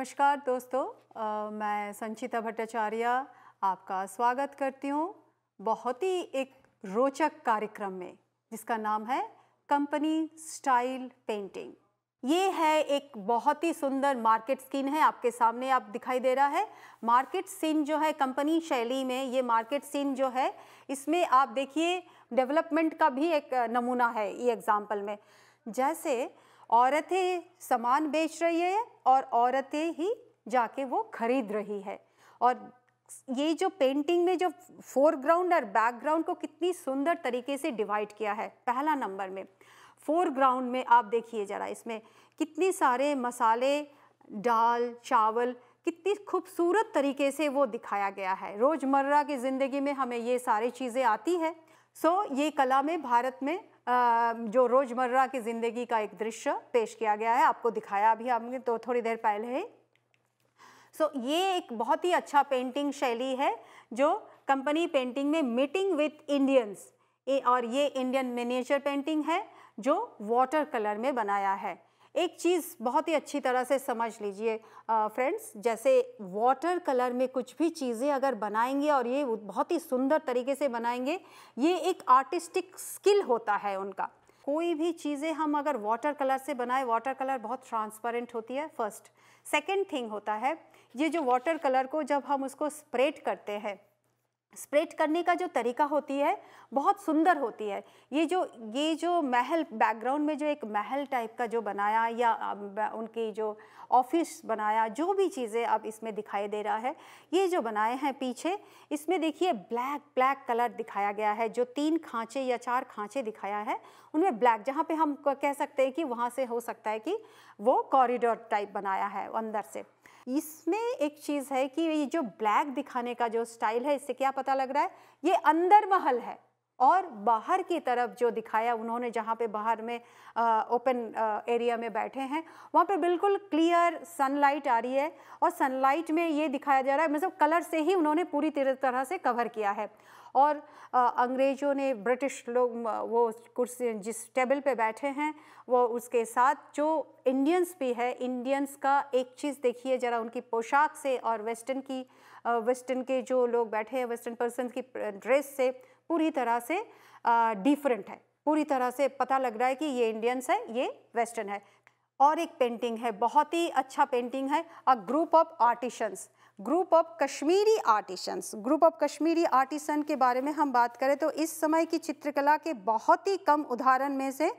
नमस्कार दोस्तों आ, मैं संचिता भट्टाचार्य आपका स्वागत करती हूँ बहुत ही एक रोचक कार्यक्रम में जिसका नाम है कंपनी स्टाइल पेंटिंग ये है एक बहुत ही सुंदर मार्केट स्किन है आपके सामने आप दिखाई दे रहा है मार्केट सीन जो है कंपनी शैली में ये मार्केट सीन जो है इसमें आप देखिए डेवलपमेंट का भी एक नमूना है ये एग्ज़ाम्पल में जैसे औरतें सामान बेच रही है और औरतें ही जाके वो खरीद रही है और ये जो पेंटिंग में जो फोरग्राउंड और बैकग्राउंड को कितनी सुंदर तरीके से डिवाइड किया है पहला नंबर में फोरग्राउंड में आप देखिए ज़रा इसमें कितने सारे मसाले दाल चावल कितनी खूबसूरत तरीके से वो दिखाया गया है रोज़मर्रा की ज़िंदगी में हमें ये सारी चीज़ें आती है सो so, ये कला में भारत में जो रोज़मर्रा की ज़िंदगी का एक दृश्य पेश किया गया है आपको दिखाया अभी आपने तो थोड़ी देर पहले ही सो so, ये एक बहुत ही अच्छा पेंटिंग शैली है जो कंपनी पेंटिंग में मीटिंग विथ इंडियंस और ये इंडियन मिनिएचर पेंटिंग है जो वाटर कलर में बनाया है एक चीज़ बहुत ही अच्छी तरह से समझ लीजिए फ्रेंड्स जैसे वाटर कलर में कुछ भी चीज़ें अगर बनाएंगे और ये बहुत ही सुंदर तरीके से बनाएंगे ये एक आर्टिस्टिक स्किल होता है उनका कोई भी चीज़ें हम अगर वाटर कलर से बनाए वाटर कलर बहुत ट्रांसपेरेंट होती है फर्स्ट सेकेंड थिंग होता है ये जो वाटर कलर को जब हम उसको स्प्रेड करते हैं स्प्रेड करने का जो तरीका होती है बहुत सुंदर होती है ये जो ये जो महल बैकग्राउंड में जो एक महल टाइप का जो बनाया या उनकी जो ऑफिस बनाया जो भी चीज़ें अब इसमें दिखाई दे रहा है ये जो बनाए हैं पीछे इसमें देखिए ब्लैक ब्लैक कलर दिखाया गया है जो तीन खांचे या चार खांचे दिखाया है उनमें ब्लैक जहाँ पर हम कह सकते हैं कि वहाँ से हो सकता है कि वो कॉरिडोर टाइप बनाया है अंदर से इसमें एक चीज़ है कि ये जो ब्लैक दिखाने का जो स्टाइल है इससे क्या पता लग रहा है ये अंदर महल है और बाहर की तरफ जो दिखाया उन्होंने जहाँ पे बाहर में ओपन एरिया में बैठे हैं वहाँ पे बिल्कुल क्लियर सनलाइट आ रही है और सनलाइट में ये दिखाया जा रहा है मतलब कलर से ही उन्होंने पूरी तरह से कवर किया है और आ, अंग्रेजों ने ब्रिटिश लोग वो कुर्सी जिस टेबल पे बैठे हैं वो उसके साथ जो इंडियंस भी है इंडियंस का एक चीज़ देखिए ज़रा उनकी पोशाक से और वेस्टर्न की वेस्टर्न के जो लोग बैठे हैं वेस्टर्न पर्सन की ड्रेस से पूरी तरह से डिफरेंट है पूरी तरह से पता लग रहा है कि ये इंडियंस है ये वेस्टर्न है और एक पेंटिंग है बहुत ही अच्छा पेंटिंग है a group of artisans group of Kashmiri artisans group of Kashmiri artisan के बारे में हम बात करें तो इस समय की चित्रकला के बहुत ही कम उदाहरण में से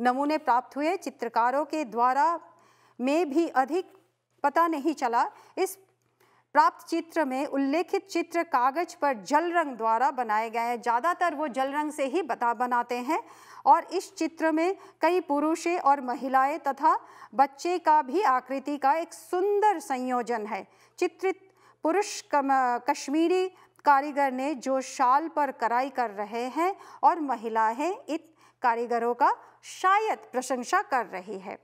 नमूने प्राप्त हुए चित्रकारों के द्वारा में भी अधिक पता नहीं चला इस प्राप्त चित्र में उल्लेखित चित्र कागज पर जल रंग द्वारा बनाए गए हैं ज़्यादातर वो जल रंग से ही बता बनाते हैं और इस चित्र में कई पुरुषें और महिलाएं तथा बच्चे का भी आकृति का एक सुंदर संयोजन है चित्रित पुरुष कश्मीरी कारीगर ने जो शाल पर कराई कर रहे हैं और महिलाएं इन कारीगरों का शायद प्रशंसा कर रही है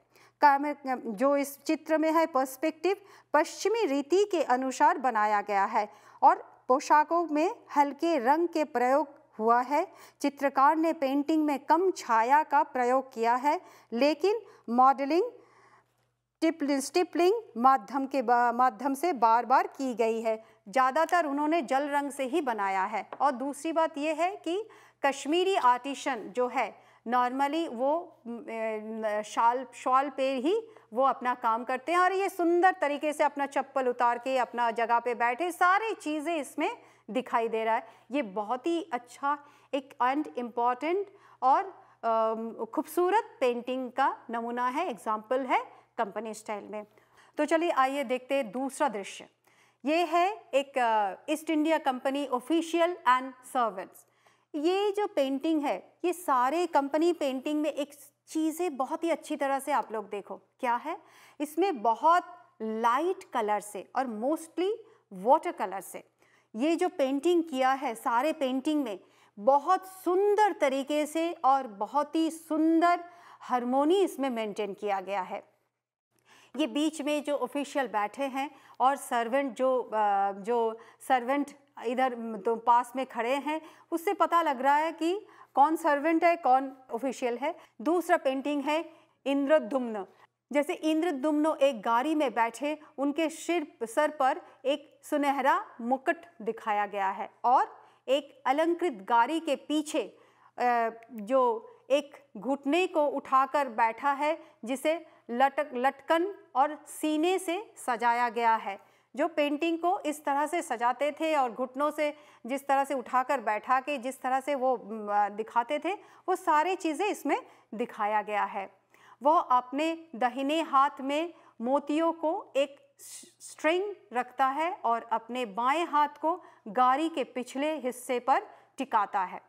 जो इस चित्र में है पर्सपेक्टिव पश्चिमी रीति के अनुसार बनाया गया है और पोशाकों में हल्के रंग के प्रयोग हुआ है चित्रकार ने पेंटिंग में कम छाया का प्रयोग किया है लेकिन मॉडलिंग स्टिपलिंग माध्यम के माध्यम से बार बार की गई है ज़्यादातर उन्होंने जल रंग से ही बनाया है और दूसरी बात यह है कि कश्मीरी आर्टिशन जो है नॉर्मली वो शाल शॉल पे ही वो अपना काम करते हैं और ये सुंदर तरीके से अपना चप्पल उतार के अपना जगह पे बैठे सारी चीज़ें इसमें दिखाई दे रहा है ये बहुत ही अच्छा एक एंड इम्पॉर्टेंट और खूबसूरत पेंटिंग का नमूना है एग्जाम्पल है कंपनी स्टाइल में तो चलिए आइए देखते हैं दूसरा दृश्य ये है एक East India Company official and servants ये जो पेंटिंग है ये सारे कंपनी पेंटिंग में एक चीज़ें बहुत ही अच्छी तरह से आप लोग देखो क्या है इसमें बहुत लाइट कलर से और मोस्टली वाटर कलर से ये जो पेंटिंग किया है सारे पेंटिंग में बहुत सुंदर तरीके से और बहुत ही सुंदर हारमोनी इसमें मेंटेन किया गया है ये बीच में जो ऑफिशियल बैठे हैं और सर्वेंट जो जो सर्वेंट इधर तो पास में खड़े हैं उससे पता लग रहा है कि कौन सर्वेंट है कौन ऑफिशियल है दूसरा पेंटिंग है इंद्रदुम्न जैसे इंद्रदुम्न एक गाड़ी में बैठे उनके सिर सर पर एक सुनहरा मुकुट दिखाया गया है और एक अलंकृत गाड़ी के पीछे जो एक घुटने को उठाकर बैठा है जिसे लटक लटकन और सीने से सजाया गया है जो पेंटिंग को इस तरह से सजाते थे और घुटनों से जिस तरह से उठाकर बैठा के जिस तरह से वो दिखाते थे वो सारी चीज़ें इसमें दिखाया गया है वो अपने दहिने हाथ में मोतियों को एक स्ट्रिंग रखता है और अपने बाएं हाथ को गारी के पिछले हिस्से पर टिकाता है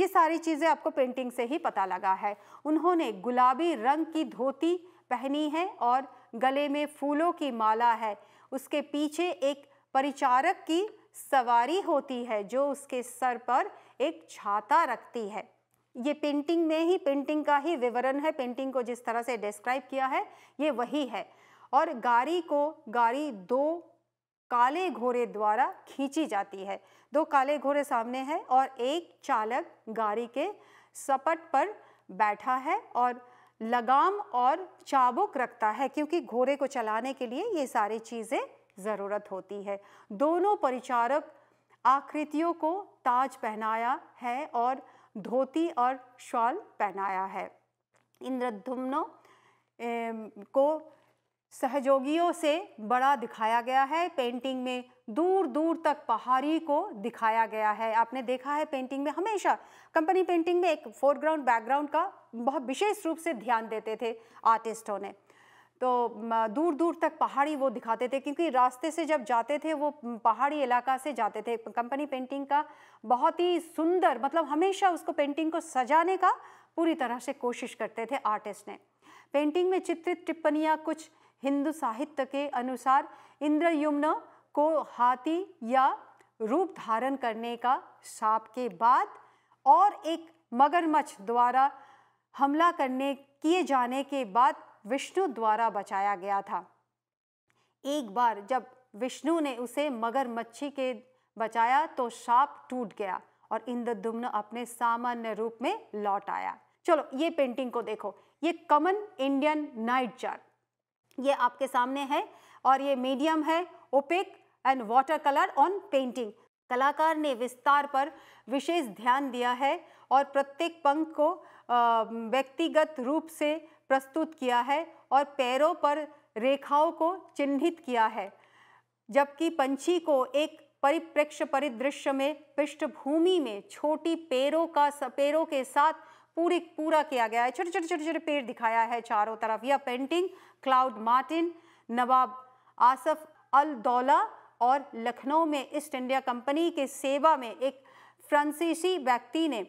ये सारी चीज़ें आपको पेंटिंग से ही पता लगा है उन्होंने गुलाबी रंग की धोती पहनी है और गले में फूलों की माला है उसके पीछे एक परिचारक की सवारी होती है जो उसके सर पर एक छाता रखती है ये पेंटिंग में ही पेंटिंग का ही विवरण है पेंटिंग को जिस तरह से डिस्क्राइब किया है ये वही है और गाड़ी को गाड़ी दो काले घोड़े द्वारा खींची जाती है दो काले घोड़े सामने हैं और एक चालक गाड़ी के सपट पर बैठा है और लगाम और चाबुक रखता है क्योंकि घोड़े को चलाने के लिए ये सारी चीज़ें ज़रूरत होती है दोनों परिचारक आकृतियों को ताज पहनाया है और धोती और शॉल पहनाया है इंद्रधुम्नों को सहयोगियों से बड़ा दिखाया गया है पेंटिंग में दूर दूर तक पहाड़ी को दिखाया गया है आपने देखा है पेंटिंग में हमेशा कंपनी पेंटिंग में एक फोरग्राउंड बैकग्राउंड का बहुत विशेष रूप से ध्यान देते थे आर्टिस्टों ने तो दूर दूर तक पहाड़ी वो दिखाते थे क्योंकि रास्ते से जब जाते थे वो पहाड़ी इलाका से जाते थे कंपनी पेंटिंग का बहुत ही सुंदर मतलब हमेशा उसको पेंटिंग को सजाने का पूरी तरह से कोशिश करते थे आर्टिस्ट ने पेंटिंग में चित्रित टिप्पणियाँ कुछ हिंदू साहित्य के अनुसार इंद्रयुम्न को हाथी या रूप धारण करने का साप के बाद और एक मगरमच्छ द्वारा हमला करने किए जाने के बाद विष्णु द्वारा बचाया गया था एक बार जब विष्णु ने उसे मच्छी के बचाया तो शाप टूट गया और इंद्रदुम्न अपने सामान्य रूप में लौट आया चलो ये पेंटिंग को देखो ये कमन इंडियन नाइट जार ये आपके सामने है और ये मीडियम है opaque and water colour on painting कलाकार ने विस्तार पर विशेष ध्यान दिया है और प्रत्येक पंख को व्यक्तिगत रूप से प्रस्तुत किया है और पैरों पर रेखाओं को चिन्हित किया है जबकि पंछी को एक परिप्रेक्ष्य परिदृश्य में पृष्ठभूमि में छोटी पैरों का पैरों के साथ पूरी पूरा किया गया है छोटे छोटे छोटे छोटे पेड़ दिखाया है चारों तरफ यह painting Claude Martin Nawab Asaf al Daula और लखनऊ में ईस्ट इंडिया कंपनी के सेवा में एक फ्रांसीसी व्यक्ति ने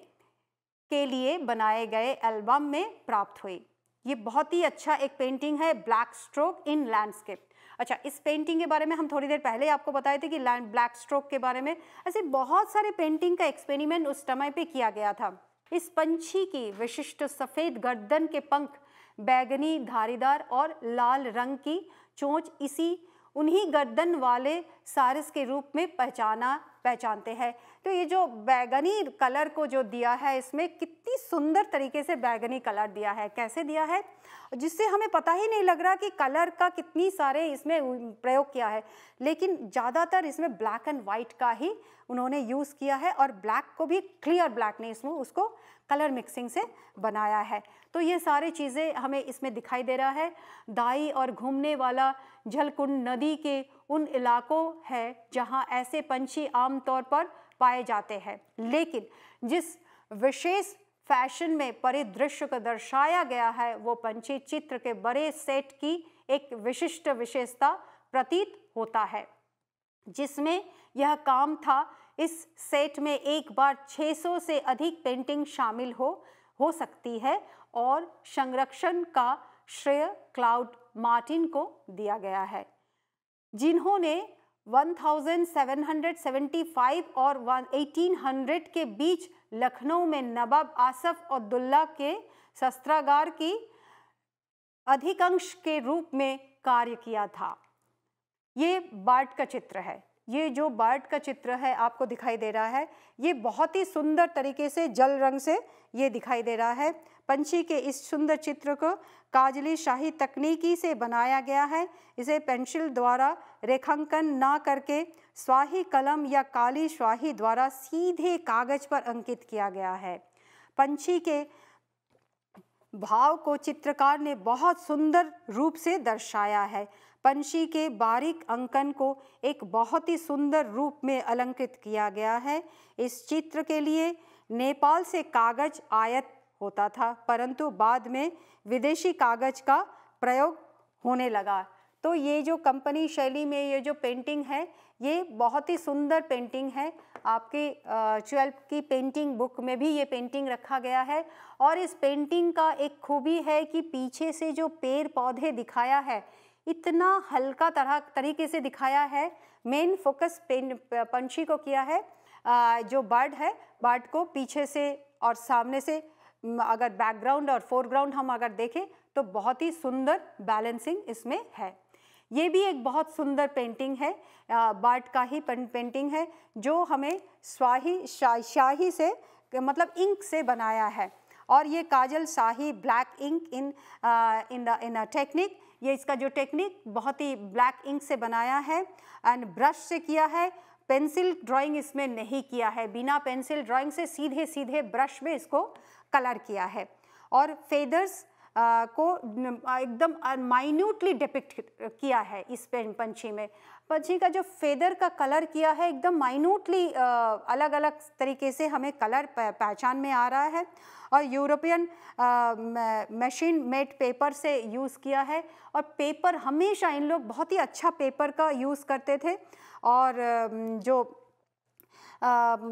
के लिए बनाए गए एल्बम में प्राप्त हुई ये बहुत ही अच्छा एक पेंटिंग है ब्लैक स्ट्रोक इन लैंडस्केप अच्छा इस पेंटिंग के बारे में हम थोड़ी देर पहले आपको बताए थे कि लैंड ब्लैक स्ट्रोक के बारे में ऐसे बहुत सारे पेंटिंग का एक्सपेरिमेंट उस समय पे किया गया था इस पंछी की विशिष्ट सफ़ेद गर्दन के पंख बैगनी धारीदार और लाल रंग की चोंच इसी उन्हीं गर्दन वाले सारस के रूप में पहचाना पहचानते हैं तो ये जो बैगनी कलर को जो दिया है इसमें कितनी सुंदर तरीके से बैगनी कलर दिया है कैसे दिया है जिससे हमें पता ही नहीं लग रहा कि कलर का कितनी सारे इसमें प्रयोग किया है लेकिन ज़्यादातर इसमें ब्लैक एंड वाइट का ही उन्होंने यूज़ किया है और ब्लैक को भी क्लियर ब्लैक ने इसमें उसको कलर मिक्सिंग से बनाया है तो ये सारी चीज़ें हमें इसमें दिखाई दे रहा है दाई और घूमने वाला जलकुंड नदी के उन इलाकों है जहाँ ऐसे पंछी आमतौर पर पाए जाते हैं लेकिन जिस विशेष फैशन में परिदृश्य को दर्शाया गया है वो पंछी चित्र के बड़े सेट की एक विशिष्ट विशेषता प्रतीत होता है जिसमें यह काम था इस सेट में एक बार 600 से अधिक पेंटिंग शामिल हो हो सकती है और संरक्षण का श्रेय क्लाउड मार्टिन को दिया गया है जिन्होंने 1775 और 1800 के बीच लखनऊ में नवाब आसफ और दुल्ला के शस्त्रागार की अधिकांश के रूप में कार्य किया था ये बाट का चित्र है ये जो बाट का चित्र है आपको दिखाई दे रहा है ये बहुत ही सुंदर तरीके से जल रंग से ये दिखाई दे रहा है पंछी के इस सुंदर चित्र को काजली शाही तकनीकी से बनाया गया है इसे पेंसिल द्वारा रेखांकन ना करके स्वाही कलम या काली स्वाही द्वारा सीधे कागज पर अंकित किया गया है पंछी के भाव को चित्रकार ने बहुत सुंदर रूप से दर्शाया है पंछी के बारीक अंकन को एक बहुत ही सुंदर रूप में अलंकृत किया गया है इस चित्र के लिए नेपाल से कागज आयत होता था परंतु बाद में विदेशी कागज का प्रयोग होने लगा तो ये जो कंपनी शैली में ये जो पेंटिंग है ये बहुत ही सुंदर पेंटिंग है आपकी ट्वेल्व की पेंटिंग बुक में भी ये पेंटिंग रखा गया है और इस पेंटिंग का एक खूबी है कि पीछे से जो पेड़ पौधे दिखाया है इतना हल्का तरह तरीके से दिखाया है मेन फोकस पेन पंछी को किया है आ, जो बर्ड है बर्ड को पीछे से और सामने से अगर बैकग्राउंड और फोरग्राउंड हम अगर देखें तो बहुत ही सुंदर बैलेंसिंग इसमें है ये भी एक बहुत सुंदर पेंटिंग है बाट का ही पेंटिंग है जो हमें स्वाही शा, शाही से मतलब इंक से बनाया है और ये काजल शाही black ink in in the in technique ये इसका जो टेक्निक बहुत ही ब्लैक इंक से बनाया है एंड ब्रश से किया है पेंसिल ड्राइंग इसमें नहीं किया है बिना पेंसिल ड्राइंग से सीधे सीधे ब्रश में इसको कलर किया है और फेदर्स को एकदम माइन्यूटली डिपिक्ट किया है इस पंछी में पंछी का जो फेदर का कलर किया है एकदम माइन्यूटली अलग अलग तरीके से हमें कलर पहचान में आ रहा है और यूरोपियन मशीन मेड पेपर से यूज़ किया है और पेपर हमेशा इन लोग बहुत ही अच्छा पेपर का यूज़ करते थे और जो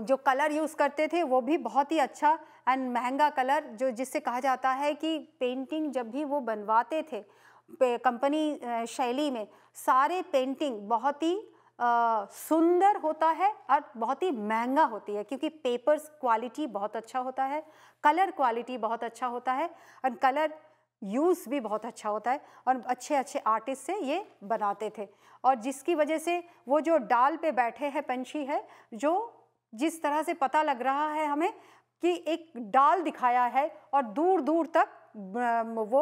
जो कलर यूज़ करते थे वो भी बहुत ही अच्छा एंड महंगा कलर जो जिससे कहा जाता है कि पेंटिंग जब भी वो बनवाते थे कंपनी शैली में सारे पेंटिंग बहुत ही सुंदर होता है और बहुत ही महंगा होती है क्योंकि पेपर्स क्वालिटी बहुत अच्छा होता है कलर क्वालिटी बहुत अच्छा होता है और कलर यूज़ भी बहुत अच्छा होता है और अच्छे अच्छे आर्टिस्ट से ये बनाते थे और जिसकी वजह से वो जो डाल पे बैठे हैं पंछी है जो जिस तरह से पता लग रहा है हमें कि एक डाल दिखाया है और दूर दूर तक वो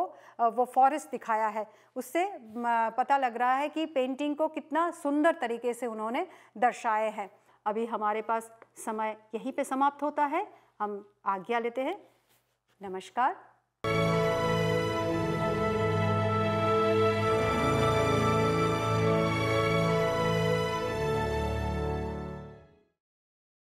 वो फॉरेस्ट दिखाया है उससे पता लग रहा है कि पेंटिंग को कितना सुंदर तरीके से उन्होंने दर्शाए हैं अभी हमारे पास समय यहीं पे समाप्त होता है हम आज्ञा लेते हैं नमस्कार